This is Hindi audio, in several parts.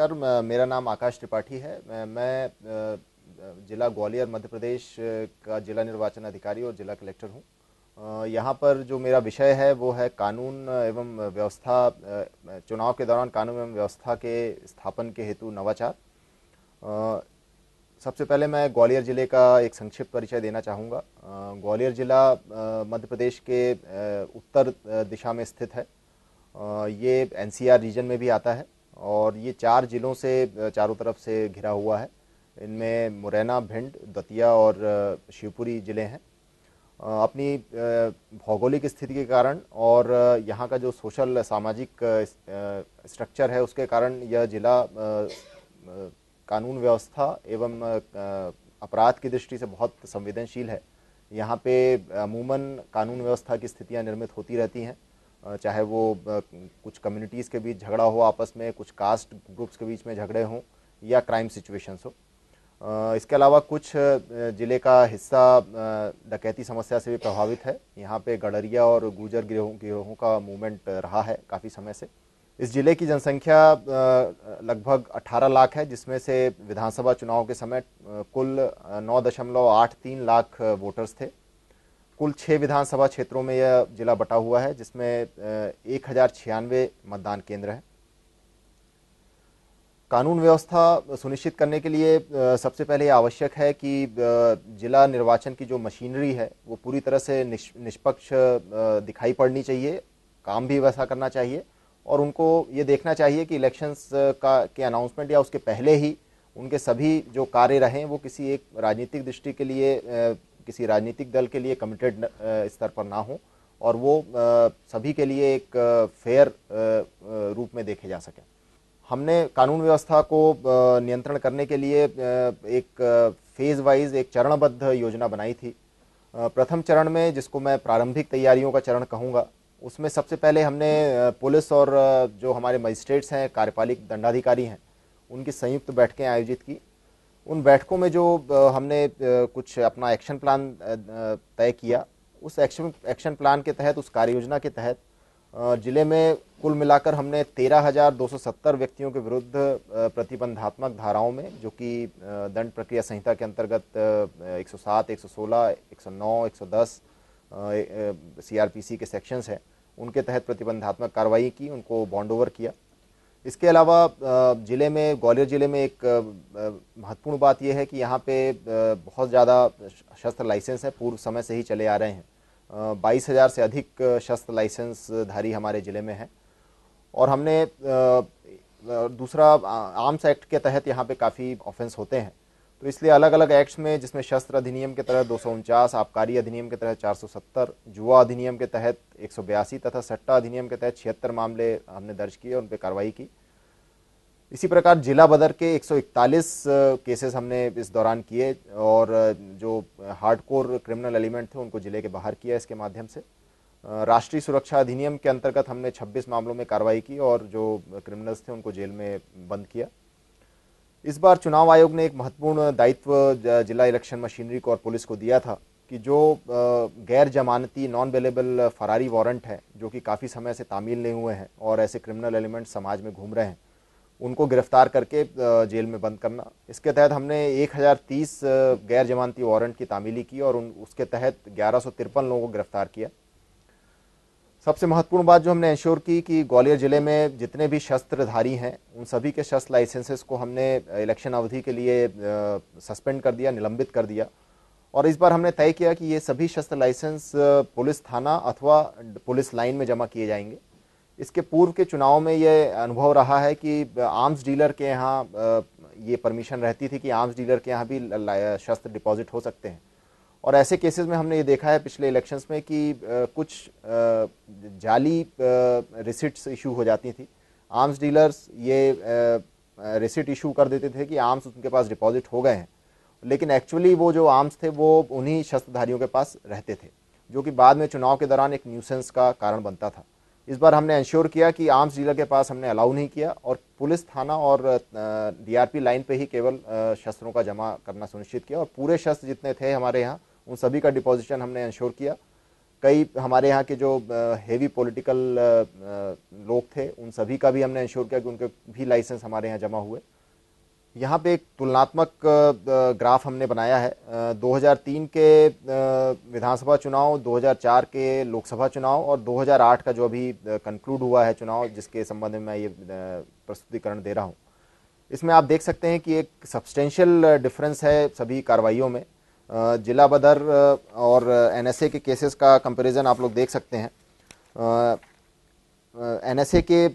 नमस्कार मेरा नाम आकाश त्रिपाठी है मैं जिला ग्वालियर मध्य प्रदेश का जिला निर्वाचन अधिकारी और जिला कलेक्टर हूँ यहाँ पर जो मेरा विषय है वो है कानून एवं व्यवस्था चुनाव के दौरान कानून एवं व्यवस्था के स्थापन के हेतु नवाचार सबसे पहले मैं ग्वालियर ज़िले का एक संक्षिप्त परिचय देना चाहूँगा ग्वालियर ज़िला मध्य प्रदेश के उत्तर दिशा में स्थित है ये एनसीआर रीजन में भी आता है और ये चार ज़िलों से चारों तरफ से घिरा हुआ है इनमें मुरैना भिंड दतिया और शिवपुरी ज़िले हैं अपनी भौगोलिक स्थिति के कारण और यहाँ का जो सोशल सामाजिक स्ट्रक्चर है उसके कारण यह ज़िला कानून व्यवस्था एवं अपराध की दृष्टि से बहुत संवेदनशील है यहाँ पे अमूमन कानून व्यवस्था की स्थितियाँ निर्मित होती रहती हैं चाहे वो कुछ कम्युनिटीज़ के बीच झगड़ा हो आपस में कुछ कास्ट ग्रुप्स के बीच में झगड़े हों या क्राइम सिचुएशंस हो इसके अलावा कुछ ज़िले का हिस्सा डकैती समस्या से भी प्रभावित है यहाँ पे गडरिया और गुजर गिरोहों गिरोहों का मूवमेंट रहा है काफ़ी समय से इस ज़िले की जनसंख्या लगभग 18 लाख है जिसमें से विधानसभा चुनाव के समय कुल नौ लाख वोटर्स थे कुल छः विधानसभा क्षेत्रों में यह जिला बटा हुआ है जिसमें एक हज़ार छियानवे मतदान केंद्र हैं कानून व्यवस्था सुनिश्चित करने के लिए सबसे पहले आवश्यक है कि जिला निर्वाचन की जो मशीनरी है वो पूरी तरह से निष्पक्ष दिखाई पड़नी चाहिए काम भी वैसा करना चाहिए और उनको ये देखना चाहिए कि इलेक्शंस का के अनाउंसमेंट या उसके पहले ही उनके सभी जो कार्य रहें वो किसी एक राजनीतिक दृष्टि के लिए किसी राजनीतिक दल के लिए कमिटेड स्तर पर ना हो और वो सभी के लिए एक फेयर रूप में देखे जा सकें हमने कानून व्यवस्था को नियंत्रण करने के लिए एक फेज़ वाइज एक चरणबद्ध योजना बनाई थी प्रथम चरण में जिसको मैं प्रारंभिक तैयारियों का चरण कहूँगा उसमें सबसे पहले हमने पुलिस और जो हमारे मजिस्ट्रेट्स हैं कार्यपालिक दंडाधिकारी हैं उनकी संयुक्त बैठकें आयोजित की उन बैठकों में जो हमने कुछ अपना एक्शन प्लान तय किया उस एक्शन एक्शन प्लान के तहत उस कार्य योजना के तहत जिले में कुल मिलाकर हमने 13,270 व्यक्तियों के विरुद्ध प्रतिबंधात्मक धाराओं में जो कि दंड प्रक्रिया संहिता के अंतर्गत 107, 116, 109, 110 सीआरपीसी के सेक्शंस हैं उनके तहत प्रतिबंधात्मक कार्रवाई की उनको बॉन्ड ओवर किया इसके अलावा ज़िले में ग्वालियर ज़िले में एक महत्वपूर्ण बात यह है कि यहाँ पे बहुत ज़्यादा शस्त्र लाइसेंस हैं पूर्व समय से ही चले आ रहे हैं बाईस हज़ार से अधिक शस्त्र लाइसेंसधारी हमारे ज़िले में हैं और हमने दूसरा आर्म्स एक्ट के तहत यहाँ पे काफ़ी ऑफेंस होते हैं तो इसलिए अलग अलग एक्ट्स में जिसमें शस्त्र अधिनियम के तहत दो आबकारी अधिनियम के तहत 470 जुआ अधिनियम के तहत एक तथा सट्टा अधिनियम के तहत छिहत्तर मामले हमने दर्ज किए और उन पर कार्रवाई की इसी प्रकार जिला बदर के 141 केसेस हमने इस दौरान किए और जो हार्डकोर क्रिमिनल एलिमेंट थे उनको जिले के बाहर किया इसके माध्यम से राष्ट्रीय सुरक्षा अधिनियम के अंतर्गत हमने 26 मामलों में कार्रवाई की और जो क्रिमिनल्स थे उनको जेल में बंद किया इस बार चुनाव आयोग ने एक महत्वपूर्ण दायित्व जिला इलेक्शन मशीनरी को और पुलिस को दिया था कि जो गैर जमानती नॉन अवेलेबल फरारी वारंट है जो कि काफ़ी समय से तामील नहीं हुए हैं और ऐसे क्रिमिनल एलिमेंट समाज में घूम रहे हैं उनको गिरफ्तार करके जेल में बंद करना इसके तहत हमने 1030 गैर जमानती वारंट की तामीली की और उन उसके तहत ग्यारह लोगों को गिरफ्तार किया सबसे महत्वपूर्ण बात जो हमने इंश्योर की कि ग्वालियर ज़िले में जितने भी शस्त्रधारी हैं उन सभी के शस्त्र लाइसेंसेस को हमने इलेक्शन अवधि के लिए सस्पेंड कर दिया निलंबित कर दिया और इस बार हमने तय किया कि ये सभी शस्त्र लाइसेंस पुलिस थाना अथवा पुलिस लाइन में जमा किए जाएंगे इसके पूर्व के चुनाव में ये अनुभव रहा है कि आर्म्स डीलर के यहाँ ये परमिशन रहती थी कि आर्म्स डीलर के यहाँ भी शस्त्र डिपॉजिट हो सकते हैं और ऐसे केसेस में हमने ये देखा है पिछले इलेक्शंस में कि कुछ जाली रिसिट्स इशू हो जाती थी आर्म्स डीलर्स ये रिसिट इशू कर देते थे कि आर्म्स उनके पास डिपॉजिट हो गए हैं लेकिन एक्चुअली वो जो आर्म्स थे वो उन्हीं शस्त्रधारियों के पास रहते थे जो कि बाद में चुनाव के दौरान एक न्यूसेंस का कारण बनता था इस बार हमने इंश्योर किया कि आर्म्स डीलर के पास हमने अलाउ नहीं किया और पुलिस थाना और डीआरपी लाइन पे ही केवल शस्त्रों का जमा करना सुनिश्चित किया और पूरे शस्त्र जितने थे हमारे यहाँ उन सभी का डिपोजिशन हमने इंश्योर किया कई हमारे यहाँ के जो हेवी पॉलिटिकल लोग थे उन सभी का भी हमने इंश्योर किया कि उनके भी लाइसेंस हमारे यहाँ जमा हुए यहाँ पे एक तुलनात्मक ग्राफ हमने बनाया है 2003 के विधानसभा चुनाव 2004 के लोकसभा चुनाव और 2008 का जो अभी कंक्लूड हुआ है चुनाव जिसके संबंध में मैं ये प्रस्तुतिकरण दे रहा हूँ इसमें आप देख सकते हैं कि एक सब्सटेंशियल डिफरेंस है सभी कार्रवाइयों में जिला बदर और एनएसए के केसेस का कंपैरिजन आप लोग देख सकते हैं एनएसए के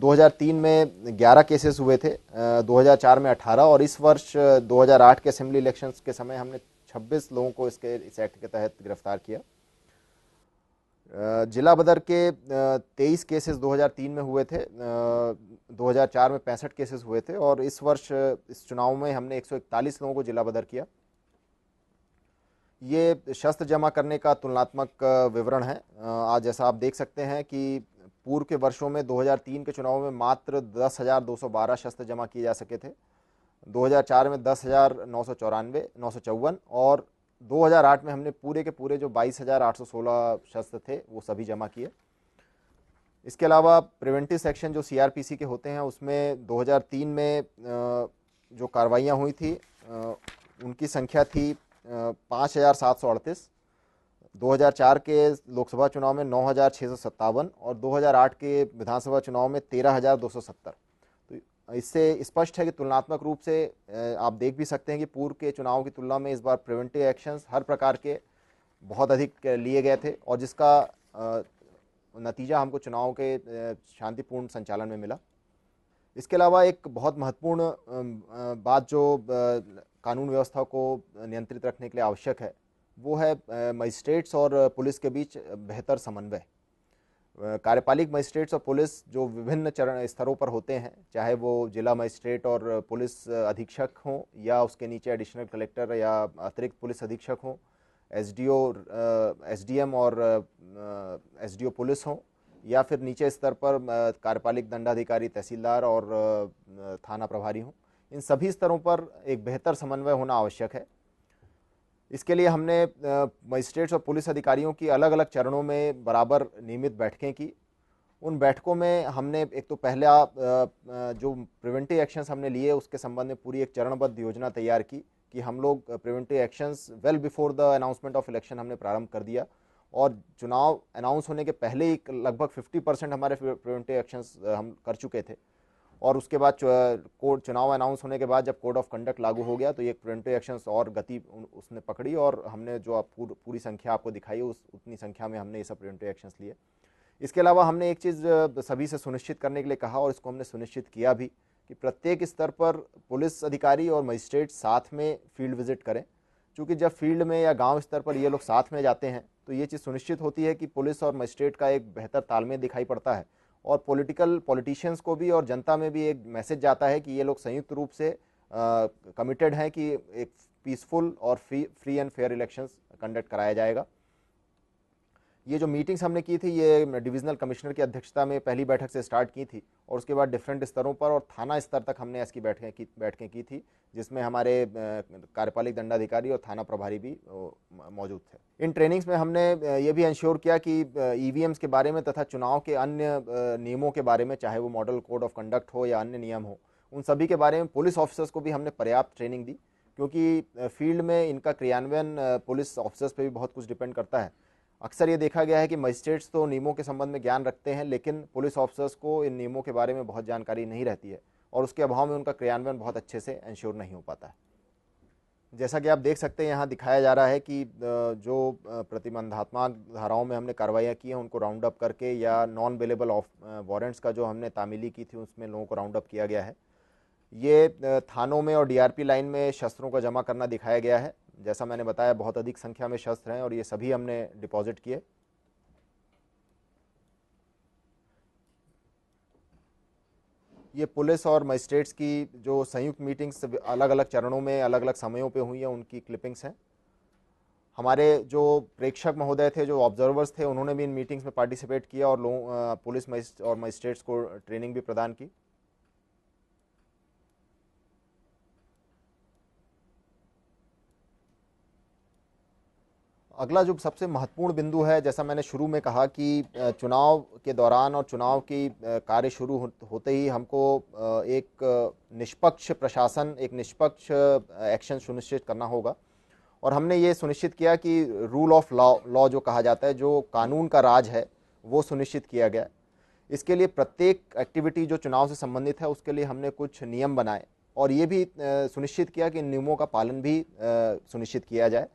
2003 में 11 केसेस हुए थे 2004 में 18 और इस वर्ष 2008 के असेंबली इलेक्शंस के समय हमने 26 लोगों को इसके इस एक्ट के तहत गिरफ्तार किया जिला बदर के 23 केसेस 2003 में हुए थे 2004 में पैंसठ केसेस हुए थे और इस वर्ष इस चुनाव में हमने 141 लोगों को जिला बदर किया ये शस्त्र जमा करने का तुलनात्मक विवरण है आज जैसा आप देख सकते हैं कि पूर्व के वर्षों में 2003 के चुनाव में मात्र 10,212 शस्त्र जमा किए जा सके थे 2004 में दस हज़ार नौ सौ चौरानवे नौ सौ चौवन और 2008 में हमने पूरे के पूरे जो 22,816 शस्त्र थे वो सभी जमा किए इसके अलावा प्रिवेंटिव सेक्शन जो सीआरपीसी के होते हैं उसमें 2003 में जो कार्रवाइयाँ हुई थी उनकी संख्या थी पाँच हज़ार सात सौ अड़तीस दो हज़ार चार के लोकसभा चुनाव में नौ हज़ार छः सौ सत्तावन और दो हज़ार आठ के विधानसभा चुनाव में तेरह हज़ार दो सौ सत्तर तो इससे स्पष्ट है कि तुलनात्मक रूप से आप देख भी सकते हैं कि पूर्व के चुनाव की तुलना में इस बार प्रिवेंटिव एक्शंस हर प्रकार के बहुत अधिक लिए गए थे और जिसका नतीजा हमको चुनाव के शांतिपूर्ण संचालन में मिला इसके अलावा एक बहुत महत्वपूर्ण बात जो कानून व्यवस्था को नियंत्रित रखने के लिए आवश्यक है वो है मजिस्ट्रेट्स और पुलिस के बीच बेहतर समन्वय कार्यपालिक मजिस्ट्रेट्स और पुलिस जो विभिन्न चरण स्तरों पर होते हैं चाहे वो जिला मजिस्ट्रेट और पुलिस अधीक्षक हों या उसके नीचे एडिशनल कलेक्टर या अतिरिक्त पुलिस अधीक्षक हों एसडीओ एसडीएम और एसडीओ पुलिस हों या फिर नीचे स्तर पर कार्यपालिक दंडाधिकारी तहसीलदार और थाना प्रभारी हों इन सभी स्तरों पर एक बेहतर समन्वय होना आवश्यक है इसके लिए हमने मजिस्ट्रेट्स और पुलिस अधिकारियों की अलग अलग चरणों में बराबर नियमित बैठकें की उन बैठकों में हमने एक तो पहला जो प्रिवेंटिव एक्शंस हमने लिए उसके संबंध में पूरी एक चरणबद्ध योजना तैयार की कि हम लोग preventive actions well before the announcement of election हमने प्रारंभ कर दिया और चुनाव अनाउंस होने के पहले ही लगभग 50 परसेंट हमारे प्रिवेंटिव एक्शंस हम कर चुके थे और उसके बाद कोर्ट चुनाव अनाउंस होने के बाद जब कोड ऑफ कंडक्ट लागू हो गया तो ये प्रिवेंटिव एक्शंस और गति उसने पकड़ी और हमने जो पूर, पूरी संख्या आपको दिखाई उस उतनी संख्या में हमने ये सब प्रिवेंटिव एक्शंस लिए इसके अलावा हमने एक चीज़ सभी से सुनिश्चित करने के लिए कहा और इसको हमने सुनिश्चित किया भी कि प्रत्येक स्तर पर पुलिस अधिकारी और मजिस्ट्रेट साथ में फील्ड विजिट करें क्योंकि जब फील्ड में या गांव स्तर पर ये लोग साथ में जाते हैं तो ये चीज़ सुनिश्चित होती है कि पुलिस और मजिस्ट्रेट का एक बेहतर तालमेल दिखाई पड़ता है और पॉलिटिकल पॉलिटिशियंस को भी और जनता में भी एक मैसेज जाता है कि ये लोग संयुक्त रूप से कमिटेड हैं कि एक पीसफुल और free free and fair elections conduct कराया जाएगा ये जो मीटिंग्स हमने की थी ये डिविजनल कमिश्नर की अध्यक्षता में पहली बैठक से स्टार्ट की थी और उसके बाद डिफरेंट स्तरों पर और थाना स्तर तक हमने इसकी बैठकें की बैठकें की थी जिसमें हमारे कार्यपालिक दंडाधिकारी और थाना प्रभारी भी मौजूद थे इन ट्रेनिंग्स में हमने ये भी इंश्योर किया कि ई e के बारे में तथा चुनाव के अन्य नियमों के बारे में चाहे वो मॉडल कोड ऑफ कंडक्ट हो या अन्य नियम हो उन सभी के बारे में पुलिस ऑफिसर्स को भी हमने पर्याप्त ट्रेनिंग दी क्योंकि फील्ड में इनका क्रियान्वयन पुलिस ऑफिसर्स पर भी बहुत कुछ डिपेंड करता है अक्सर ये देखा गया है कि मजिस्ट्रेट्स तो नियमों के संबंध में ज्ञान रखते हैं लेकिन पुलिस ऑफिसर्स को इन नियमों के बारे में बहुत जानकारी नहीं रहती है और उसके अभाव में उनका क्रियान्वयन बहुत अच्छे से इंश्योर नहीं हो पाता है जैसा कि आप देख सकते हैं यहाँ दिखाया जा रहा है कि जो प्रतिबंधात्मक धाराओं में हमने कार्रवाइयाँ की हैं उनको राउंड अप करके या नॉन अवेलेबल ऑफ वारंट्स का जो हमने तामीली की थी उसमें लोगों को राउंड अप किया गया है ये थानों में और डीआरपी लाइन में शस्त्रों का जमा करना दिखाया गया है जैसा मैंने बताया बहुत अधिक संख्या में शस्त्र हैं और ये सभी हमने डिपॉजिट किए ये पुलिस और मजिस्ट्रेट्स की जो संयुक्त मीटिंग्स अलग अलग चरणों में अलग अलग समयों पे हुई हैं उनकी क्लिपिंग्स हैं हमारे जो प्रेक्षक महोदय थे जो ऑब्जर्वर्स थे उन्होंने भी इन मीटिंग्स में पार्टिसिपेट किया और लोगों पुलिस और मजिस्ट्रेट्स को ट्रेनिंग भी प्रदान की अगला जो सबसे महत्वपूर्ण बिंदु है जैसा मैंने शुरू में कहा कि चुनाव के दौरान और चुनाव की कार्य शुरू होते ही हमको एक निष्पक्ष प्रशासन एक निष्पक्ष एक्शन सुनिश्चित करना होगा और हमने ये सुनिश्चित किया कि रूल ऑफ लॉ लॉ जो कहा जाता है जो कानून का राज है वो सुनिश्चित किया गया इसके लिए प्रत्येक एक्टिविटी जो चुनाव से संबंधित है उसके लिए हमने कुछ नियम बनाए और ये भी सुनिश्चित किया कि नियमों का पालन भी सुनिश्चित किया जाए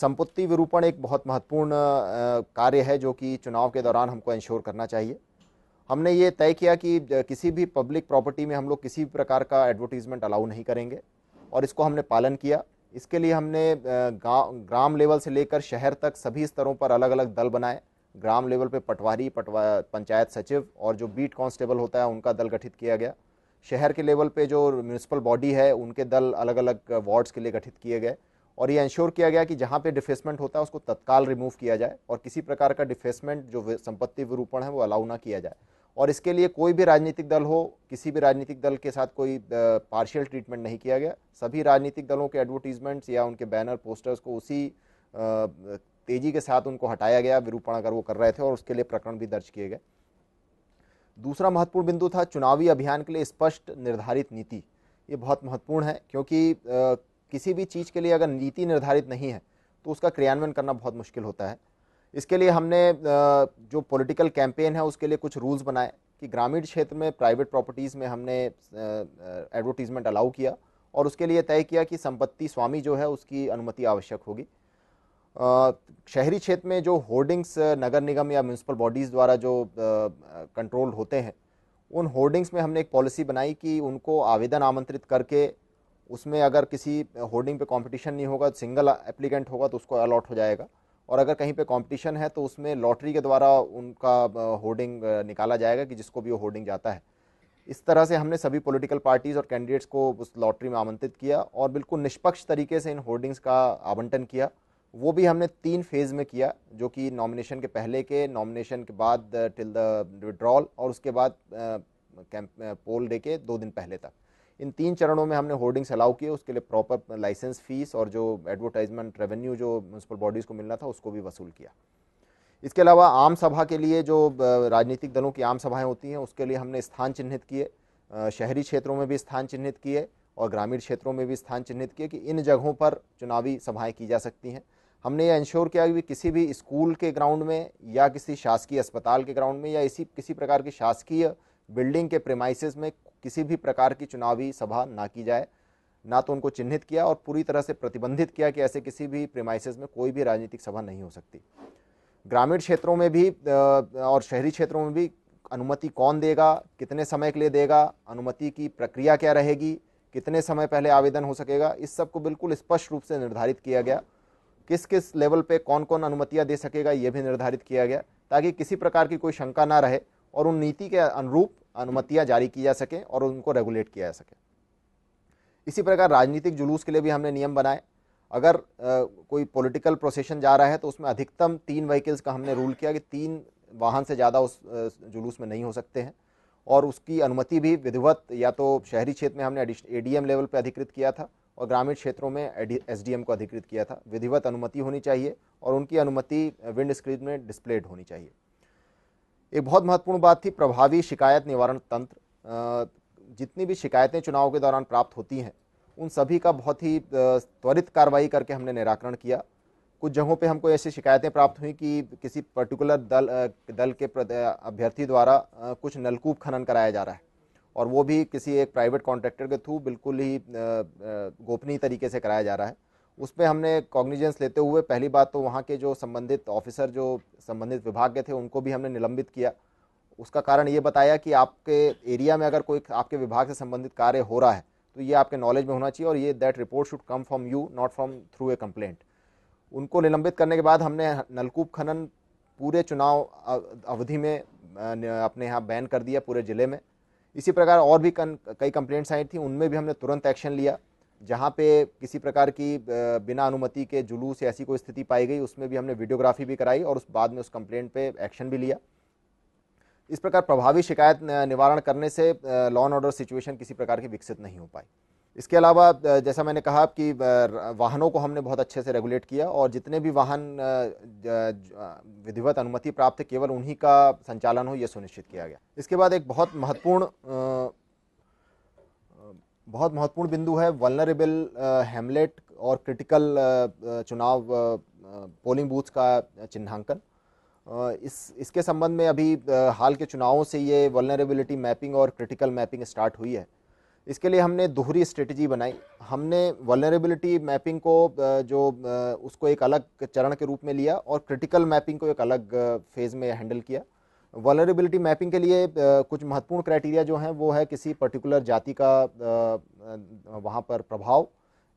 संपत्ति विरूपण एक बहुत महत्वपूर्ण कार्य है जो कि चुनाव के दौरान हमको इंश्योर करना चाहिए हमने ये तय किया कि किसी भी पब्लिक प्रॉपर्टी में हम लोग किसी भी प्रकार का एडवर्टीज़मेंट अलाउ नहीं करेंगे और इसको हमने पालन किया इसके लिए हमने ग्राम लेवल से लेकर शहर तक सभी स्तरों पर अलग अलग दल बनाए ग्राम लेवल पे पटवारी पटवा पंचायत सचिव और जो बीट कांस्टेबल होता है उनका दल गठित किया गया शहर के लेवल पे जो म्यूनिसिपल बॉडी है उनके दल अलग अलग वार्ड्स के लिए गठित किए गए और ये इंश्योर किया गया कि जहाँ पे डिफेसमेंट होता है उसको तत्काल रिमूव किया जाए और किसी प्रकार का डिफेसमेंट जो संपत्ति विरूपण है वो अलाउ ना किया जाए और इसके लिए कोई भी राजनीतिक दल हो किसी भी राजनीतिक दल के साथ कोई पार्शियल ट्रीटमेंट नहीं किया गया सभी राजनीतिक दलों के एडवर्टीजमेंट्स या उनके बैनर पोस्टर्स को उसी तेज़ी के साथ उनको हटाया गया विरूपण अगर वो कर रहे थे और उसके लिए प्रकरण भी दर्ज किए गए दूसरा महत्वपूर्ण बिंदु था चुनावी अभियान के लिए स्पष्ट निर्धारित नीति ये बहुत महत्वपूर्ण है क्योंकि किसी भी चीज़ के लिए अगर नीति निर्धारित नहीं है तो उसका क्रियान्वयन करना बहुत मुश्किल होता है इसके लिए हमने जो पॉलिटिकल कैंपेन है उसके लिए कुछ रूल्स बनाए कि ग्रामीण क्षेत्र में प्राइवेट प्रॉपर्टीज़ में हमने एडवर्टीज़मेंट अलाउ किया और उसके लिए तय किया कि संपत्ति स्वामी जो है उसकी अनुमति आवश्यक होगी शहरी क्षेत्र में जो होर्डिंग्स नगर निगम या म्यूनसिपल बॉडीज़ द्वारा जो कंट्रोल होते हैं उन होर्डिंग्स में हमने एक पॉलिसी बनाई कि उनको आवेदन आमंत्रित करके उसमें अगर किसी होर्डिंग पे कंपटीशन नहीं होगा सिंगल एप्लीकेंट होगा तो उसको अलॉट हो जाएगा और अगर कहीं पे कंपटीशन है तो उसमें लॉटरी के द्वारा उनका होर्डिंग निकाला जाएगा कि जिसको भी वो होर्डिंग जाता है इस तरह से हमने सभी पॉलिटिकल पार्टीज़ और कैंडिडेट्स को उस लॉटरी में आमंत्रित किया और बिल्कुल निष्पक्ष तरीके से इन होर्डिंग्स का आवंटन किया वो भी हमने तीन फेज़ में किया जो कि नॉमिनेशन के पहले के नॉमिनेशन के बाद टिल द विड्रॉल और उसके बाद कैंप पोल डे के दो दिन पहले तक इन तीन चरणों में हमने होर्डिंग्स अलाउ किए उसके लिए प्रॉपर लाइसेंस फीस और जो एडवर्टाइजमेंट रेवेन्यू जो म्यूनसिपल बॉडीज़ को मिलना था उसको भी वसूल किया इसके अलावा आम सभा के लिए जो राजनीतिक दलों की आम सभाएं होती हैं उसके लिए हमने स्थान चिन्हित किए शहरी क्षेत्रों में भी स्थान चिन्हित किए और ग्रामीण क्षेत्रों में भी स्थान चिन्हित किए कि इन जगहों पर चुनावी सभाएं की जा सकती हैं हमने यह इंश्योर किया कि किसी भी स्कूल के ग्राउंड में या किसी शासकीय अस्पताल के ग्राउंड में या इसी किसी प्रकार की शासकीय बिल्डिंग के प्रेमाइसिस में किसी भी प्रकार की चुनावी सभा ना की जाए ना तो उनको चिन्हित किया और पूरी तरह से प्रतिबंधित किया कि ऐसे किसी भी प्रेमाइसिस में कोई भी राजनीतिक सभा नहीं हो सकती ग्रामीण क्षेत्रों में भी और शहरी क्षेत्रों में भी अनुमति कौन देगा कितने समय के लिए देगा अनुमति की प्रक्रिया क्या रहेगी कितने समय पहले आवेदन हो सकेगा इस सब को बिल्कुल स्पष्ट रूप से निर्धारित किया गया किस किस लेवल पे कौन कौन अनुमतियाँ दे सकेगा ये भी निर्धारित किया गया ताकि किसी प्रकार की कोई शंका ना रहे और उन नीति के अनुरूप अनुमतियाँ जारी की जा सकें और उनको रेगुलेट किया जा सके इसी प्रकार राजनीतिक जुलूस के लिए भी हमने नियम बनाए अगर आ, कोई पॉलिटिकल प्रोसेशन जा रहा है तो उसमें अधिकतम तीन व्हीकल्स का हमने रूल किया कि तीन वाहन से ज़्यादा उस जुलूस में नहीं हो सकते हैं और उसकी अनुमति भी विधिवत या तो शहरी क्षेत्र में हमने एडीएम लेवल पर अधिकृत किया था और ग्रामीण क्षेत्रों में एसडीएम को अधिकृत किया था विधिवत अनुमति होनी चाहिए और उनकी अनुमति विंड स्क्रीन में डिस्प्लेड होनी चाहिए एक बहुत महत्वपूर्ण बात थी प्रभावी शिकायत निवारण तंत्र जितनी भी शिकायतें चुनाव के दौरान प्राप्त होती हैं उन सभी का बहुत ही त्वरित कार्रवाई करके हमने निराकरण किया कुछ जगहों पे हमको ऐसी शिकायतें प्राप्त हुई कि किसी पर्टिकुलर दल दल के अभ्यर्थी द्वारा कुछ नलकूप खनन कराया जा रहा है और वो भी किसी एक प्राइवेट कॉन्ट्रैक्टर के थ्रू बिल्कुल ही गोपनीय तरीके से कराया जा रहा है उस पर हमने कॉग्निजेंस लेते हुए पहली बात तो वहाँ के जो संबंधित ऑफिसर जो संबंधित विभाग के थे उनको भी हमने निलंबित किया उसका कारण ये बताया कि आपके एरिया में अगर कोई आपके विभाग से संबंधित कार्य हो रहा है तो ये आपके नॉलेज में होना चाहिए और ये that report should come from you not from through a complaint उनको निलंबित करने के बाद हमने नलकूप खनन पूरे चुनाव अवधि में अपने यहाँ बैन कर दिया पूरे ज़िले में इसी प्रकार और भी कई कंप्लेंट्स आई थी उनमें भी हमने तुरंत एक्शन लिया जहाँ पे किसी प्रकार की बिना अनुमति के जुलूस ऐसी कोई स्थिति पाई गई उसमें भी हमने वीडियोग्राफी भी कराई और उस बाद में उस कंप्लेंट पे एक्शन भी लिया इस प्रकार प्रभावी शिकायत निवारण करने से लॉ एंड ऑर्डर सिचुएशन किसी प्रकार की विकसित नहीं हो पाई इसके अलावा जैसा मैंने कहा कि वाहनों को हमने बहुत अच्छे से रेगुलेट किया और जितने भी वाहन विधिवत अनुमति प्राप्त केवल उन्हीं का संचालन हो यह सुनिश्चित किया गया इसके बाद एक बहुत महत्वपूर्ण बहुत महत्वपूर्ण बिंदु है वलनरेबल हेमलेट और क्रिटिकल चुनाव पोलिंग बूथ्स का चिन्हांकन इस इसके संबंध में अभी हाल के चुनावों से ये वलनरेबिलिटी मैपिंग और क्रिटिकल मैपिंग स्टार्ट हुई है इसके लिए हमने दोहरी स्ट्रेटजी बनाई हमने वलनरेबिलिटी मैपिंग को जो उसको एक अलग चरण के रूप में लिया और क्रिटिकल मैपिंग को एक अलग फेज़ में हैंडल किया वॉलरेबिलिटी मैपिंग के लिए कुछ महत्वपूर्ण क्राइटेरिया जो हैं वो है किसी पर्टिकुलर जाति का वहाँ पर प्रभाव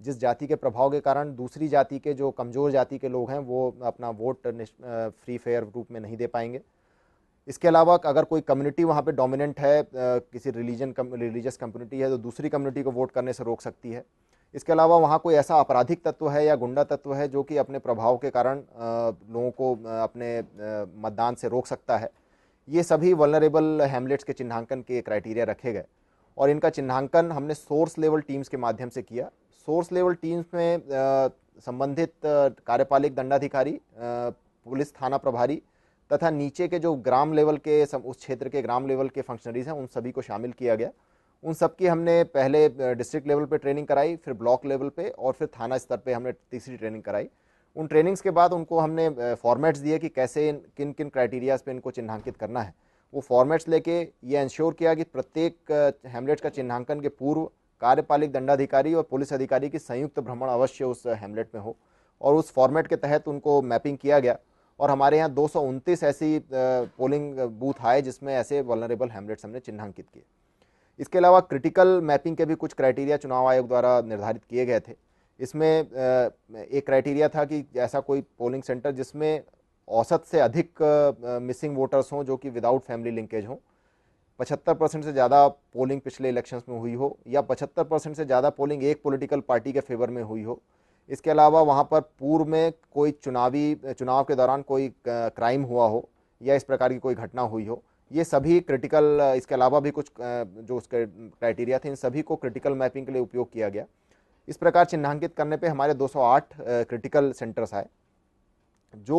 जिस जाति के प्रभाव के कारण दूसरी जाति के जो कमज़ोर जाति के लोग हैं वो अपना वोट फ्री फेयर रूप में नहीं दे पाएंगे इसके अलावा अगर कोई कम्युनिटी वहाँ पे डोमिनेंट है किसी रिलीजन रिलीजियस कम्युनिटी है तो दूसरी कम्युनिटी को वोट करने से रोक सकती है इसके अलावा वहाँ कोई ऐसा आपराधिक तत्व है या गुंडा तत्व है जो कि अपने प्रभाव के कारण लोगों को अपने मतदान से रोक सकता है ये सभी वलनरेबल हेमलेट्स के चिन्हांकन के क्राइटेरिया रखे गए और इनका चिन्हांकन हमने सोर्स लेवल टीम्स के माध्यम से किया सोर्स लेवल टीम्स में संबंधित कार्यपालिक दंडाधिकारी पुलिस थाना प्रभारी तथा नीचे के जो ग्राम लेवल के उस क्षेत्र के ग्राम लेवल के फंक्शनरीज हैं उन सभी को शामिल किया गया उन सब की हमने पहले डिस्ट्रिक्ट लेवल पे ट्रेनिंग कराई फिर ब्लॉक लेवल पे और फिर थाना स्तर पे हमने तीसरी ट्रेनिंग कराई उन ट्रेनिंग्स के बाद उनको हमने फॉर्मेट्स दिए कि कैसे इन किन किन क्राइटेरियाज पे इनको चिन्हांकित करना है वो फॉर्मेट्स लेके ये इंश्योर किया कि प्रत्येक हेमलेट का चिन्हांकन के पूर्व कार्यपालिक दंडाधिकारी और पुलिस अधिकारी की संयुक्त भ्रमण अवश्य उस हेमलेट में हो और उस फॉर्मेट के तहत उनको मैपिंग किया गया और हमारे यहाँ दो ऐसी पोलिंग बूथ आए जिसमें ऐसे वॉलरेबल हेमलेट्स हमने चिन्हांकित किए इसके अलावा क्रिटिकल मैपिंग के भी कुछ क्राइटेरिया चुनाव आयोग द्वारा निर्धारित किए गए थे इसमें एक क्राइटेरिया था कि ऐसा कोई पोलिंग सेंटर जिसमें औसत से अधिक मिसिंग वोटर्स हों जो कि विदाउट फैमिली लिंकेज हों पचहत्तर परसेंट से ज़्यादा पोलिंग पिछले इलेक्शंस में हुई हो या पचहत्तर परसेंट से ज़्यादा पोलिंग एक पॉलिटिकल पार्टी के फेवर में हुई हो इसके अलावा वहाँ पर पूर्व में कोई चुनावी चुनाव के दौरान कोई क्राइम हुआ हो या इस प्रकार की कोई घटना हुई हो ये सभी क्रिटिकल इसके अलावा भी कुछ जो उसके क्राइटेरिया थे इन सभी को क्रिटिकल मैपिंग के लिए उपयोग किया गया इस प्रकार चिन्हांकित करने पे हमारे 208 क्रिटिकल सेंटर्स आए जो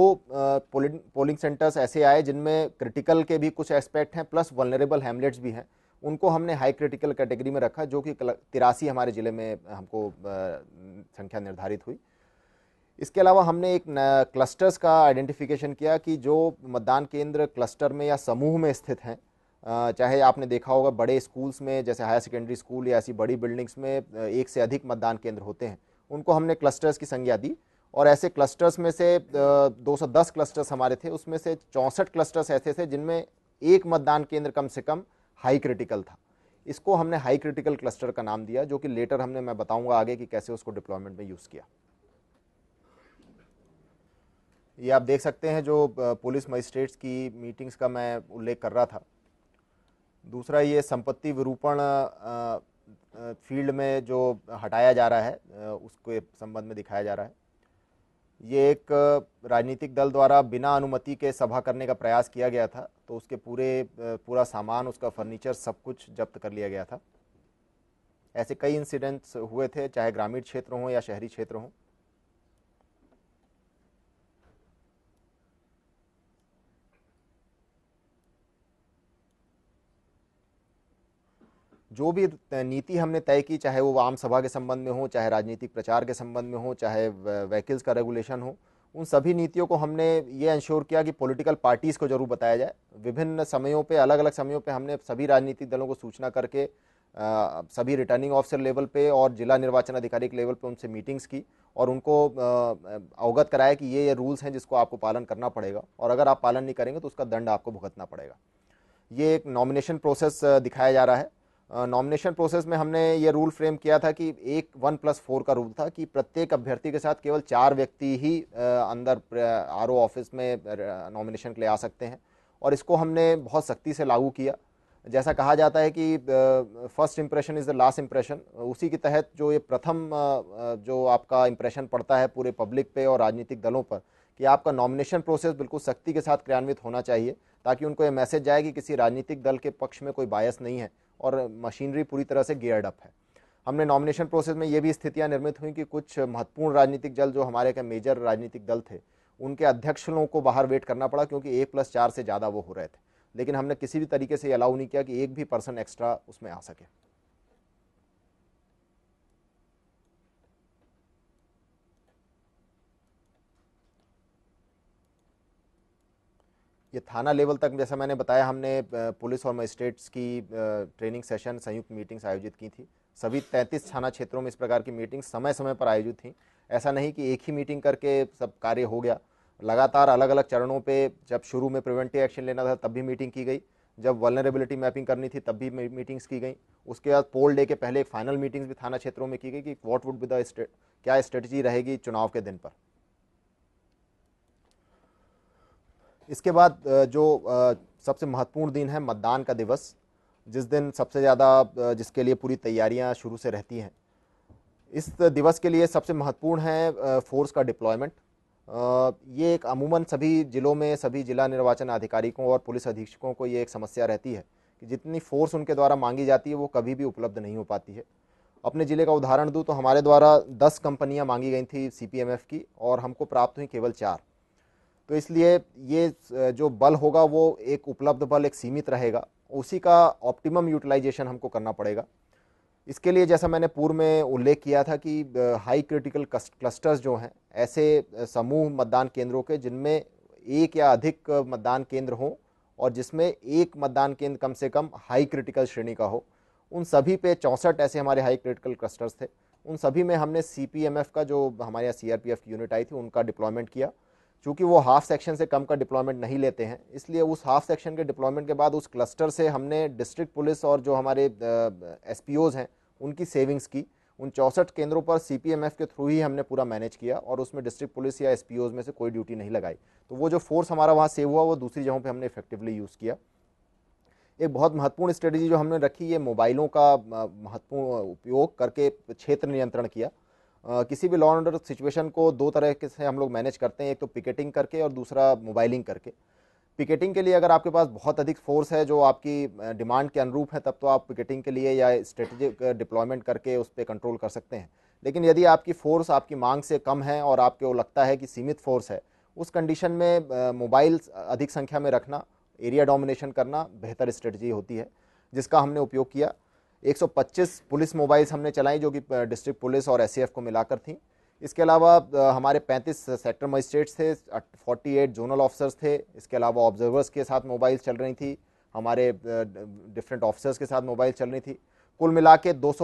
पोलिंग सेंटर्स ऐसे आए जिनमें क्रिटिकल के भी कुछ एस्पेक्ट हैं प्लस वनरेबल हेमलेट्स भी हैं उनको हमने हाई क्रिटिकल कैटेगरी में रखा जो कि तिरासी हमारे ज़िले में हमको संख्या निर्धारित हुई इसके अलावा हमने एक क्लस्टर्स का आइडेंटिफिकेशन किया कि जो मतदान केंद्र क्लस्टर में या समूह में स्थित हैं चाहे आपने देखा होगा बड़े स्कूल्स में जैसे हायर सेकेंडरी स्कूल या ऐसी बड़ी बिल्डिंग्स में एक से अधिक मतदान केंद्र होते हैं उनको हमने क्लस्टर्स की संज्ञा दी और ऐसे क्लस्टर्स में से 210 क्लस्टर्स हमारे थे उसमें से चौंसठ क्लस्टर्स ऐसे थे जिनमें एक मतदान केंद्र कम से कम हाई क्रिटिकल था इसको हमने हाई क्रिटिकल क्लस्टर का नाम दिया जो कि लेटर हमने मैं बताऊंगा आगे कि कैसे उसको डिप्लॉयमेंट में यूज़ किया ये आप देख सकते हैं जो पुलिस मजिस्ट्रेट्स की मीटिंग्स का मैं उल्लेख कर रहा था दूसरा ये संपत्ति विरूपण फील्ड में जो हटाया जा रहा है उसके संबंध में दिखाया जा रहा है ये एक राजनीतिक दल द्वारा बिना अनुमति के सभा करने का प्रयास किया गया था तो उसके पूरे पूरा सामान उसका फर्नीचर सब कुछ जब्त कर लिया गया था ऐसे कई इंसिडेंट्स हुए थे चाहे ग्रामीण क्षेत्र हों या शहरी क्षेत्र हों जो भी नीति हमने तय की चाहे वो आम सभा के संबंध में हो चाहे राजनीतिक प्रचार के संबंध में हो चाहे व्हीकल्स का रेगुलेशन हो उन सभी नीतियों को हमने ये इंश्योर किया कि पॉलिटिकल पार्टीज़ को जरूर बताया जाए विभिन्न समयों पे अलग अलग समयों पे हमने सभी राजनीतिक दलों को सूचना करके आ, सभी रिटर्निंग ऑफिसर लेवल पे और जिला निर्वाचन अधिकारी के लेवल पे उनसे मीटिंग्स की और उनको अवगत कराया कि ये ये रूल्स हैं जिसको आपको पालन करना पड़ेगा और अगर आप पालन नहीं करेंगे तो उसका दंड आपको भुगतना पड़ेगा ये एक नॉमिनेशन प्रोसेस दिखाया जा रहा है नॉमिनेशन प्रोसेस में हमने ये रूल फ्रेम किया था कि एक वन प्लस फोर का रूल था कि प्रत्येक अभ्यर्थी के साथ केवल चार व्यक्ति ही अंदर आर ऑफिस में नॉमिनेशन के लिए आ सकते हैं और इसको हमने बहुत सख्ती से लागू किया जैसा कहा जाता है कि first impression is the last impression उसी के तहत जो ये प्रथम जो आपका इम्प्रेशन पड़ता है पूरे पब्लिक पे और राजनीतिक दलों पर कि आपका नॉमिनेशन प्रोसेस बिल्कुल सख्ती के साथ क्रियान्वित होना चाहिए ताकि उनको ये मैसेज जाए कि किसी राजनीतिक दल के पक्ष में कोई बायस नहीं है और मशीनरी पूरी तरह से गेयर्ड अप है हमने नॉमिनेशन प्रोसेस में ये भी स्थितियां निर्मित हुई कि कुछ महत्वपूर्ण राजनीतिक दल जो हमारे के मेजर राजनीतिक दल थे उनके अध्यक्ष लोगों को बाहर वेट करना पड़ा क्योंकि एक प्लस चार से ज़्यादा वो हो रहे थे लेकिन हमने किसी भी तरीके से अलाउ नहीं किया कि एक भी पर्सन एक्स्ट्रा उसमें आ सके ये थाना लेवल तक जैसा मैंने बताया हमने पुलिस और मजिस्ट्रेट्स की ट्रेनिंग सेशन संयुक्त मीटिंग्स आयोजित की थी सभी 33 थाना क्षेत्रों में इस प्रकार की मीटिंग समय समय पर आयोजित थी ऐसा नहीं कि एक ही मीटिंग करके सब कार्य हो गया लगातार अलग अलग चरणों पे जब शुरू में प्रिवेंटिव एक्शन लेना था तब भी मीटिंग की गई जब वलनरेबिलिटी मैपिंग करनी थी तब भी मीटिंग्स की गई उसके बाद पोल डे के पहले एक फाइनल मीटिंग्स भी थाना क्षेत्रों में की गई कि व्हाट वुड बी द क्या स्ट्रेटजी रहेगी चुनाव के दिन पर इसके बाद जो सबसे महत्वपूर्ण दिन है मतदान का दिवस जिस दिन सबसे ज़्यादा जिसके लिए पूरी तैयारियां शुरू से रहती हैं इस दिवस के लिए सबसे महत्वपूर्ण है फोर्स का डिप्लॉयमेंट ये एक अमूमन सभी ज़िलों में सभी ज़िला निर्वाचन अधिकारियों और पुलिस अधीक्षकों को ये एक समस्या रहती है कि जितनी फोर्स उनके द्वारा मांगी जाती है वो कभी भी उपलब्ध नहीं हो पाती है अपने ज़िले का उदाहरण दूँ तो हमारे द्वारा दस कंपनियाँ मांगी गई थी सी की और हमको प्राप्त हुई केवल चार तो इसलिए ये जो बल होगा वो एक उपलब्ध बल एक सीमित रहेगा उसी का ऑप्टिमम यूटिलाइजेशन हमको करना पड़ेगा इसके लिए जैसा मैंने पूर्व में उल्लेख किया था कि हाई क्रिटिकल क्लस्टर्स जो हैं ऐसे समूह मतदान केंद्रों के जिनमें एक या अधिक मतदान केंद्र हों और जिसमें एक मतदान केंद्र कम से कम हाई क्रिटिकल श्रेणी का हो उन सभी पे चौंसठ ऐसे हमारे हाई क्रिटिकल क्लस्टर्स थे उन सभी में हमने सी का जो हमारे यहाँ सी की यूनिट आई थी उनका डिप्लॉयमेंट किया चूँकि वो हाफ सेक्शन से कम का डिप्लॉयमेंट नहीं लेते हैं इसलिए उस हाफ सेक्शन के डिप्लॉयमेंट के बाद उस क्लस्टर से हमने डिस्ट्रिक्ट पुलिस और जो हमारे एस हैं उनकी सेविंग्स की उन चौंसठ केंद्रों पर सी के थ्रू ही हमने पूरा मैनेज किया और उसमें डिस्ट्रिक्ट पुलिस या एस में से कोई ड्यूटी नहीं लगाई तो वो जो फोर्स हमारा वहाँ सेव हुआ वो दूसरी जगहों पर हमने इफेक्टिवली यूज़ किया एक बहुत महत्वपूर्ण स्ट्रेटजी जो हमने रखी ये मोबाइलों का महत्वपूर्ण उपयोग करके क्षेत्र नियंत्रण किया किसी भी लॉ ऑर्डर सिचुएशन को दो तरह के से हम लोग मैनेज करते हैं एक तो पिकेटिंग करके और दूसरा मोबाइलिंग करके पिकेटिंग के लिए अगर आपके पास बहुत अधिक फोर्स है जो आपकी डिमांड के अनुरूप है तब तो आप पिकेटिंग के लिए या स्ट्रेटेजिक डिप्लॉयमेंट करके उस पर कंट्रोल कर सकते हैं लेकिन यदि आपकी फ़ोर्स आपकी मांग से कम है और आपको लगता है कि सीमित फोर्स है उस कंडीशन में मोबाइल अधिक संख्या में रखना एरिया डोमिनेशन करना बेहतर स्ट्रेटजी होती है जिसका हमने उपयोग किया 125 पुलिस मोबाइल्स हमने चलाई जो कि डिस्ट्रिक्ट पुलिस और एससीएफ को मिलाकर थी इसके अलावा हमारे 35 सेक्टर मजिस्ट्रेट्स थे 48 जोनल ऑफिसर्स थे इसके अलावा ऑब्जर्वर्स के साथ मोबाइल्स चल रही थी हमारे डिफरेंट ऑफिसर्स के साथ मोबाइल चल रही थी कुल मिला के दो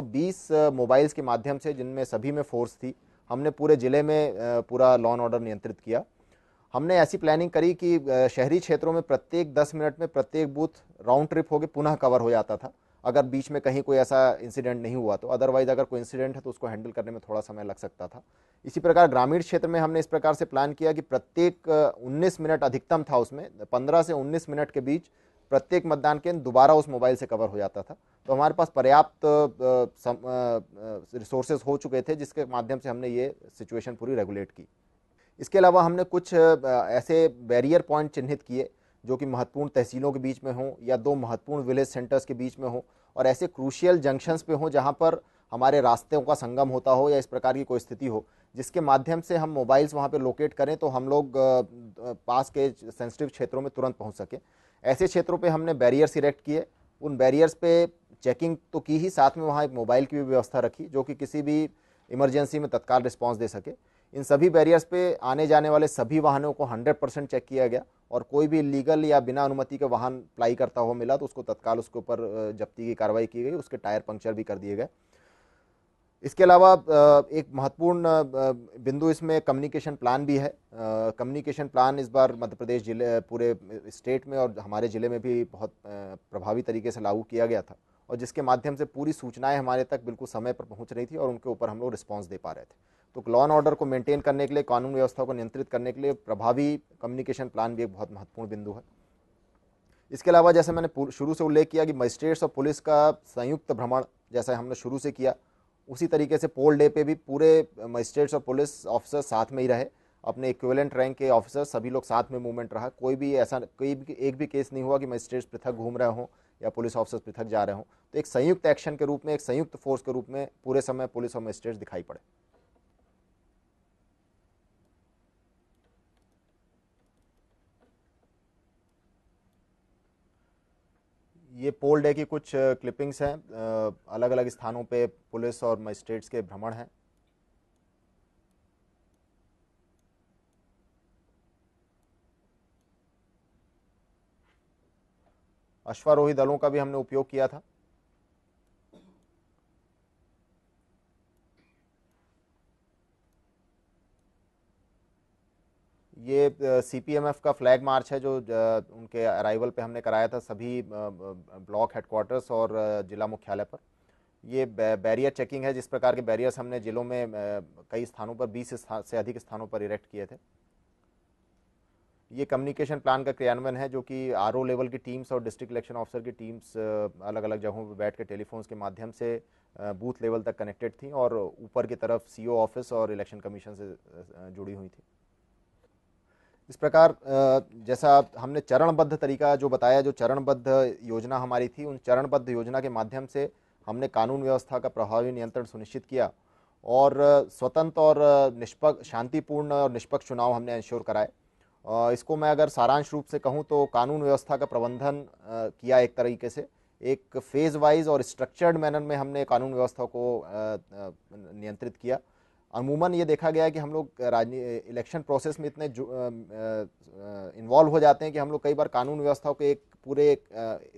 मोबाइल्स के माध्यम से जिनमें सभी में फोर्स थी हमने पूरे ज़िले में पूरा लॉ ऑर्डर नियंत्रित किया हमने ऐसी प्लानिंग करी कि शहरी क्षेत्रों में प्रत्येक 10 मिनट में प्रत्येक बूथ राउंड ट्रिप होकर पुनः कवर हो जाता था अगर बीच में कहीं कोई ऐसा इंसिडेंट नहीं हुआ तो अदरवाइज अगर कोई इंसिडेंट है तो उसको हैंडल करने में थोड़ा समय लग सकता था इसी प्रकार ग्रामीण क्षेत्र में हमने इस प्रकार से प्लान किया कि प्रत्येक 19 मिनट अधिकतम था उसमें 15 से 19 मिनट के बीच प्रत्येक मतदान केंद्र दोबारा उस मोबाइल से कवर हो जाता था तो हमारे पास पर्याप्त रिसोर्सेज हो चुके थे जिसके माध्यम से हमने ये सिचुएशन पूरी रेगुलेट की इसके अलावा हमने कुछ ऐसे बैरियर पॉइंट चिन्हित किए जो कि महत्वपूर्ण तहसीलों के बीच में हों या दो महत्वपूर्ण विलेज सेंटर्स के बीच में हों और ऐसे क्रूशियल जंक्शंस पे हों जहाँ पर हमारे रास्तों का संगम होता हो या इस प्रकार की कोई स्थिति हो जिसके माध्यम से हम मोबाइल्स वहाँ पे लोकेट करें तो हम लोग पास के सेंसिटिव क्षेत्रों में तुरंत पहुँच सकें ऐसे क्षेत्रों पर हमने बैरियर्स इरेक्ट किए उन बैरियर्स पे चेकिंग तो की ही साथ में वहाँ एक मोबाइल की भी व्यवस्था रखी जो कि किसी भी इमरजेंसी में तत्काल रिस्पॉन्स दे सके इन सभी बैरियर्स पे आने जाने वाले सभी वाहनों को 100 परसेंट चेक किया गया और कोई भी लीगल या बिना अनुमति के वाहन प्लाई करता हुआ मिला तो उसको तत्काल उसके ऊपर जब्ती की कार्रवाई की गई उसके टायर पंक्चर भी कर दिए गए इसके अलावा एक महत्वपूर्ण बिंदु इसमें कम्युनिकेशन प्लान भी है कम्युनिकेशन प्लान इस बार मध्य प्रदेश जिले पूरे स्टेट में और हमारे ज़िले में भी बहुत प्रभावी तरीके से लागू किया गया था और जिसके माध्यम से पूरी सूचनाएं हमारे तक बिल्कुल समय पर पहुंच रही थी और उनके ऊपर हम लोग रिस्पॉन्स दे पा रहे थे तो लॉ एंड ऑर्डर को मेंटेन करने के लिए कानून व्यवस्था को नियंत्रित करने के लिए प्रभावी कम्युनिकेशन प्लान भी एक बहुत महत्वपूर्ण बिंदु है इसके अलावा जैसे मैंने शुरू से उल्लेख किया कि मजिस्ट्रेट्स और पुलिस का संयुक्त भ्रमण जैसा हमने शुरू से किया उसी तरीके से पोल डे पे भी पूरे मजिस्ट्रेट्स और पुलिस ऑफिसर साथ में ही रहे अपने इक्विवेलेंट रैंक के ऑफिसर सभी लोग साथ में मूवमेंट रहा कोई भी ऐसा कोई भी एक भी केस नहीं हुआ कि मजिस्ट्रेट्स पृथक घूम रहे हों या पुलिस ऑफिसर्स पृथक जा रहे हों तो एक संयुक्त एक्शन के रूप में एक संयुक्त फोर्स के रूप में पूरे समय पुलिस और मजिस्ट्रेट्स दिखाई पड़े ये पोल डे की कुछ क्लिपिंग्स हैं अलग अलग स्थानों पे पुलिस और मजिस्ट्रेट्स के भ्रमण हैं अश्वारोही दलों का भी हमने उपयोग किया था ये सी पी एम एफ का फ्लैग मार्च है जो उनके अराइवल पे हमने कराया था सभी ब्लॉक हेडकोार्टर्स और जिला मुख्यालय पर ये बैरियर चेकिंग है जिस प्रकार के बैरियर्स हमने ज़िलों में कई स्थानों पर 20 से अधिक स्थानों पर इरेक्ट किए थे ये कम्युनिकेशन प्लान का क्रियान्वयन है जो कि आर लेवल की टीम्स और डिस्ट्रिक्ट इलेक्शन ऑफिसर की टीम्स अलग अलग जगहों पर बैठ के टेलीफोन्स के माध्यम से बूथ लेवल तक कनेक्टेड थी और ऊपर की तरफ सीईओ ऑफिस और इलेक्शन कमीशन से जुड़ी हुई थी इस प्रकार जैसा हमने चरणबद्ध तरीका जो बताया जो चरणबद्ध योजना हमारी थी उन चरणबद्ध योजना के माध्यम से हमने कानून व्यवस्था का प्रभावी नियंत्रण सुनिश्चित किया और स्वतंत्र और निष्पक्ष शांतिपूर्ण और निष्पक्ष चुनाव हमने इंश्योर कराए इसको मैं अगर सारांश रूप से कहूँ तो कानून व्यवस्था का प्रबंधन किया एक तरीके से एक फेज़ वाइज और स्ट्रक्चर्ड मैनर में हमने कानून व्यवस्था को नियंत्रित किया अमूमन ये देखा गया है कि हम लोग इलेक्शन प्रोसेस में इतने इन्वॉल्व हो जाते हैं कि हम लोग कई बार कानून व्यवस्था को एक पूरे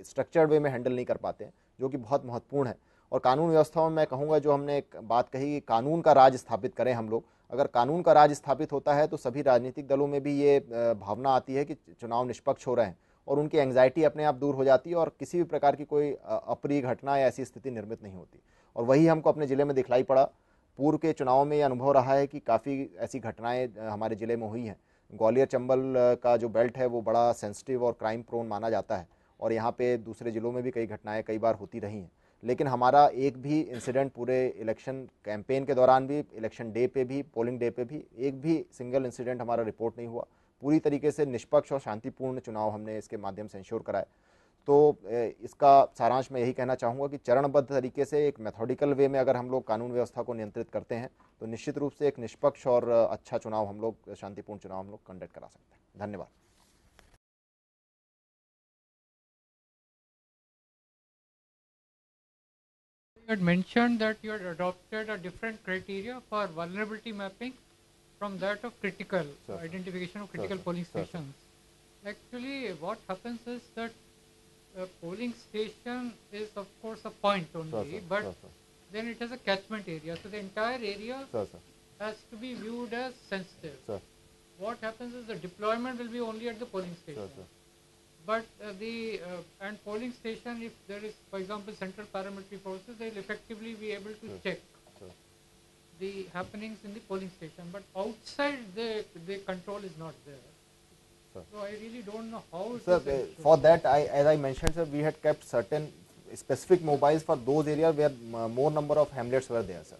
स्ट्रक्चर्ड वे में हैंडल नहीं कर पाते जो कि बहुत महत्वपूर्ण है और कानून व्यवस्था में मैं कहूँगा जो हमने एक बात कही कि कानून का राज स्थापित करें हम लोग अगर कानून का राज स्थापित होता है तो सभी राजनीतिक दलों में भी ये भावना आती है कि चुनाव निष्पक्ष हो रहे हैं और उनकी एंगजाइटी अपने आप दूर हो जाती है और किसी भी प्रकार की कोई अप्रिय घटना या ऐसी स्थिति निर्मित नहीं होती और वही हमको अपने ज़िले में दिखलाई पड़ा पूर्व के चुनाव में ये अनुभव रहा है कि काफ़ी ऐसी घटनाएं हमारे ज़िले में हुई हैं ग्वालियर चंबल का जो बेल्ट है वो बड़ा सेंसिटिव और क्राइम प्रोन माना जाता है और यहाँ पे दूसरे ज़िलों में भी कई घटनाएं कई बार होती रही हैं लेकिन हमारा एक भी इंसिडेंट पूरे इलेक्शन कैंपेन के दौरान भी इलेक्शन डे पे भी पोलिंग डे पे भी एक भी सिंगल इंसिडेंट हमारा रिपोर्ट नहीं हुआ पूरी तरीके से निष्पक्ष और शांतिपूर्ण चुनाव हमने इसके माध्यम से इंश्योर कराया तो इसका सारांश मैं यही कहना चाहूँगा कि चरणबद्ध तरीके से एक मेथोडिकल वे में अगर हम लोग कानून व्यवस्था को नियंत्रित करते हैं तो निश्चित रूप से एक निष्पक्ष और अच्छा चुनाव हम लोग शांतिपूर्ण चुनाव हम लोग कंडक्ट करा सकते हैं धन्यवाद you had mentioned that you had adopted a different criteria for vulnerability mapping from that of critical sure, identification of critical sure, polling sure, stations. Actually, what happens is that uh, polling station is of course a point only, sure, sir, but sure, then it has a catchment area. So the entire area sure, has to be viewed as sensitive. What happens is the deployment will be only at the polling station. But uh, the uh, and polling station, if there is, for example, central parametric forces, they'll effectively be able to check the happenings in the polling station. But outside, the the control is not there. Sir. So I really don't know how. Sir, eh, for that, I as I mentioned, sir, we had kept certain specific mobiles for those areas where uh, more number of hamlets were there, sir.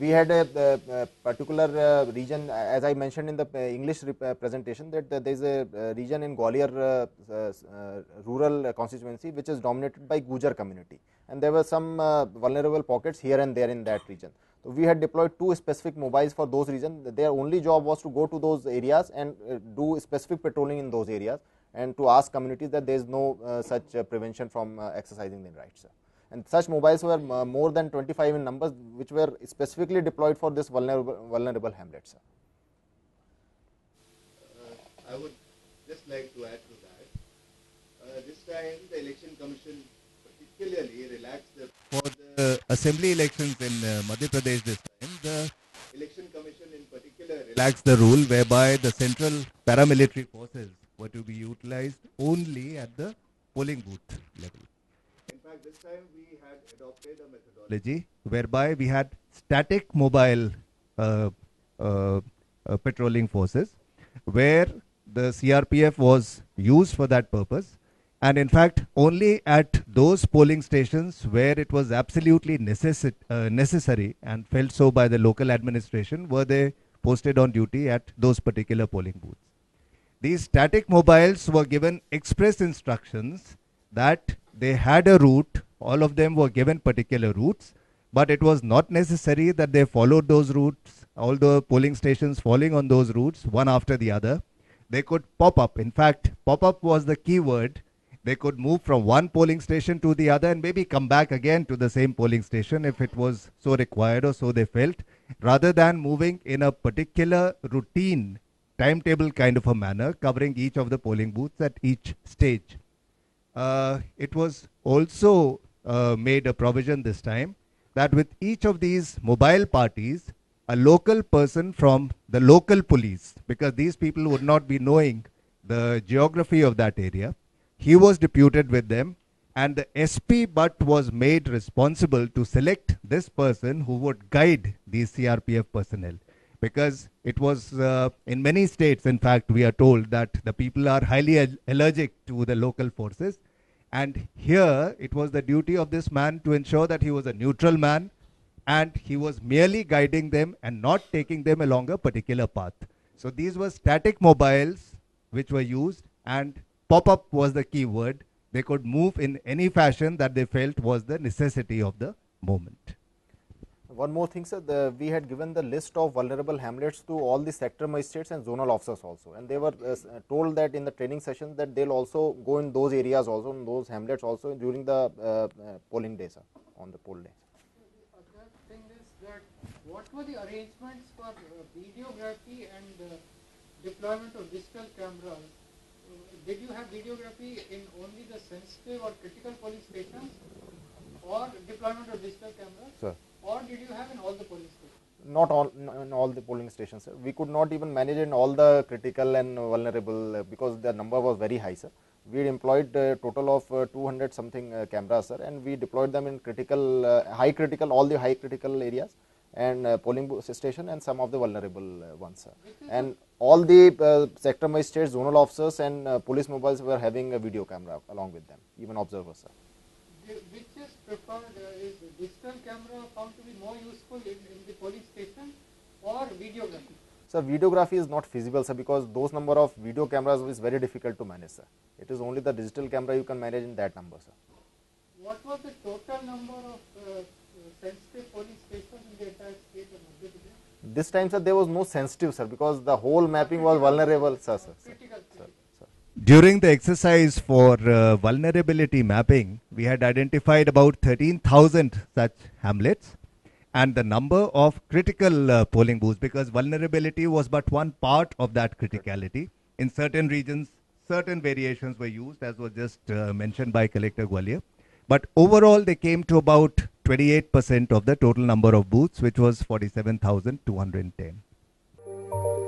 We had a, a, a uh, particular uh, region, as I mentioned in the uh, English presentation, that there is a region in Gwalior uh, rural constituency which is dominated by Gujar community, and there were some vulnerable pockets here and there in that region we had deployed two specific mobiles for those regions. Their only job was to go to those areas and uh, do specific patrolling in those areas and to ask communities that there is no uh, such uh, prevention from exercising their rights. And such mobiles were more than 25 in numbers, which were specifically deployed for this vulnerable, vulnerable hamlets. I would just like to add to that. Uh, this time the election commission particularly relaxed for the assembly elections in uh, Madhya Pradesh this time. The election commission in particular relaxed the rule whereby the central paramilitary forces were to be utilized only at the polling booth level. In fact, this time we had adopted a methodology whereby we had static mobile uh, uh, uh, patrolling forces where the CRPF was used for that purpose and in fact, only at those polling stations where it was absolutely necessi- uh, necessary and felt so by the local administration were they posted on duty at those particular polling booths. These static mobiles were given express instructions that they had a route, all of them were given particular routes, but it was not necessary that they followed those routes, all the polling stations following on those routes, one after the other. They could pop up. In fact, pop up was the key word they could move from one polling station to the other and maybe come back again to the same polling station if it was so required or so they felt, rather than moving in a particular routine timetable kind of a manner, covering each of the polling booths at each stage. Uh, it was also uh, made a provision this time that with each of these mobile parties, a local person from the local police, because these people would not be knowing the geography of that area, he was deputed with them and the SP but was made responsible to select this person who would guide the CRPF personnel because it was uh, in many states in fact we are told that the people are highly al allergic to the local forces and here it was the duty of this man to ensure that he was a neutral man and he was merely guiding them and not taking them along a particular path. So these were static mobiles which were used and pop up was the key word. They could move in any fashion that they felt was the necessity of the moment. One more thing sir, the, we had given the list of vulnerable hamlets to all the sector magistrates and zonal officers also and they were uh, uh told that in the training session that they will also go in those areas also in those hamlets also during the uh, uh, polling day sir, on the poll day. The other thing is that what were the arrangements for uh, videography and uh, deployment of digital cameras did you have videography in only the sensitive or critical police stations or deployment of digital cameras sir. or did you have in all the police stations? Not all in all the polling stations. Sir. We could not even manage in all the critical and vulnerable uh, because the number was very high, sir. We employed a total of uh, 200 something uh, cameras, sir, and we deployed them in critical, high critical, all the high critical areas and uh, polling station and some of the vulnerable uh, ones. And all the uh, sector magistrates, zonal officers and uh, police mobiles were having a video camera along with them, even observers. Sir. Which is preferred, is digital camera found to be more useful in, in the police station or videography? Sir, videography is not feasible, sir, because those number of video cameras is very difficult to manage, sir. It is only the digital camera you can manage in that number, sir. What was the total number of uh, sensitive police stations? This time, sir, there was no sensitive, sir, because the whole mapping was vulnerable, sir. sir, sir, sir. During the exercise for uh, vulnerability mapping, we had identified about 13,000 such hamlets and the number of critical uh, polling booths because vulnerability was but one part of that criticality. In certain regions, certain variations were used, as was just uh, mentioned by Collector Gwalior. But overall, they came to about 28% of the total number of booths, which was 47,210.